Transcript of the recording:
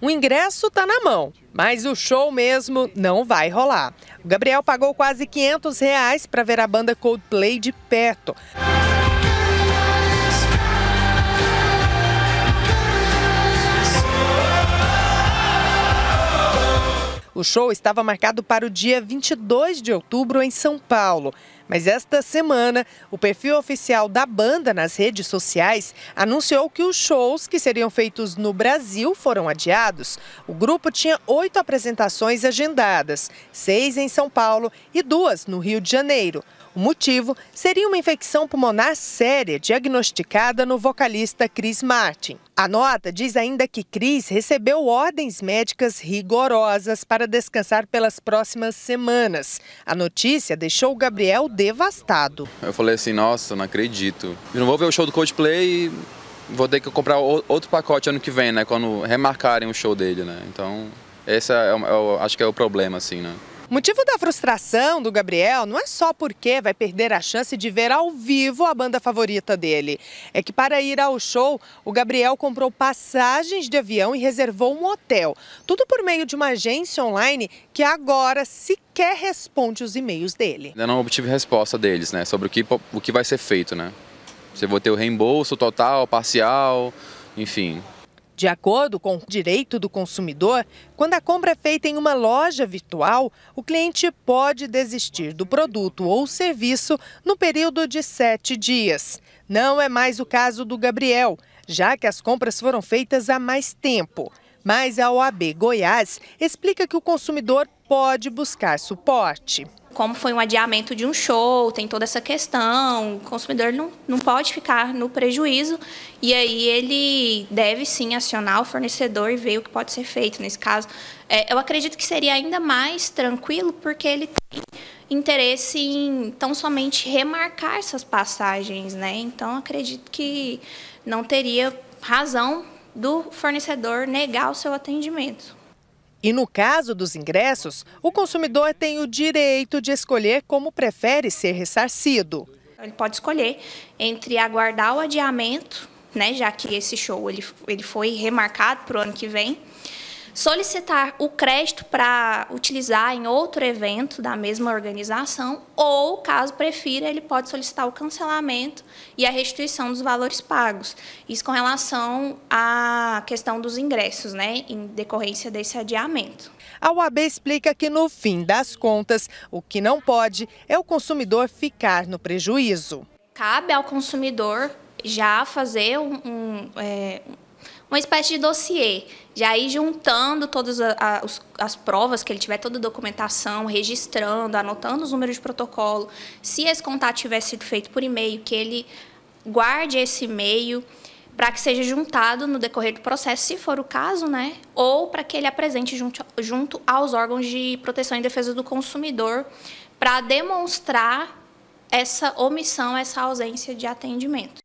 O ingresso está na mão, mas o show mesmo não vai rolar. O Gabriel pagou quase 500 reais para ver a banda Coldplay de perto. O show estava marcado para o dia 22 de outubro em São Paulo. Mas esta semana, o perfil oficial da banda nas redes sociais anunciou que os shows que seriam feitos no Brasil foram adiados. O grupo tinha oito apresentações agendadas, seis em São Paulo e duas no Rio de Janeiro. O motivo seria uma infecção pulmonar séria diagnosticada no vocalista Chris Martin. A nota diz ainda que Chris recebeu ordens médicas rigorosas para descansar pelas próximas semanas. A notícia deixou o Gabriel devastado. Eu falei assim: nossa, não acredito. Eu não vou ver o show do Coldplay vou ter que comprar outro pacote ano que vem, né? Quando remarcarem o show dele, né? Então, esse é, é acho que é o problema, assim, né? O motivo da frustração do Gabriel não é só porque vai perder a chance de ver ao vivo a banda favorita dele. É que para ir ao show, o Gabriel comprou passagens de avião e reservou um hotel. Tudo por meio de uma agência online que agora sequer responde os e-mails dele. Ainda não obtive resposta deles, né? Sobre o que, o que vai ser feito, né? Você vai ter o reembolso total, parcial, enfim. De acordo com o direito do consumidor, quando a compra é feita em uma loja virtual, o cliente pode desistir do produto ou serviço no período de sete dias. Não é mais o caso do Gabriel, já que as compras foram feitas há mais tempo. Mas a OAB Goiás explica que o consumidor pode buscar suporte como foi um adiamento de um show, tem toda essa questão, o consumidor não, não pode ficar no prejuízo, e aí ele deve sim acionar o fornecedor e ver o que pode ser feito nesse caso. É, eu acredito que seria ainda mais tranquilo, porque ele tem interesse em tão somente remarcar essas passagens, né? Então acredito que não teria razão do fornecedor negar o seu atendimento. E no caso dos ingressos, o consumidor tem o direito de escolher como prefere ser ressarcido. Ele pode escolher entre aguardar o adiamento, né, já que esse show ele, ele foi remarcado para o ano que vem, solicitar o crédito para utilizar em outro evento da mesma organização, ou, caso prefira, ele pode solicitar o cancelamento e a restituição dos valores pagos. Isso com relação à questão dos ingressos, né, em decorrência desse adiamento. A UAB explica que, no fim das contas, o que não pode é o consumidor ficar no prejuízo. Cabe ao consumidor já fazer um, um, é, uma espécie de dossiê. Já ir juntando todas as, as provas que ele tiver, toda a documentação, registrando, anotando os números de protocolo. Se esse contato tivesse sido feito por e-mail, que ele guarde esse e-mail para que seja juntado no decorrer do processo, se for o caso, né? Ou para que ele apresente junto, junto aos órgãos de proteção e defesa do consumidor para demonstrar essa omissão, essa ausência de atendimento.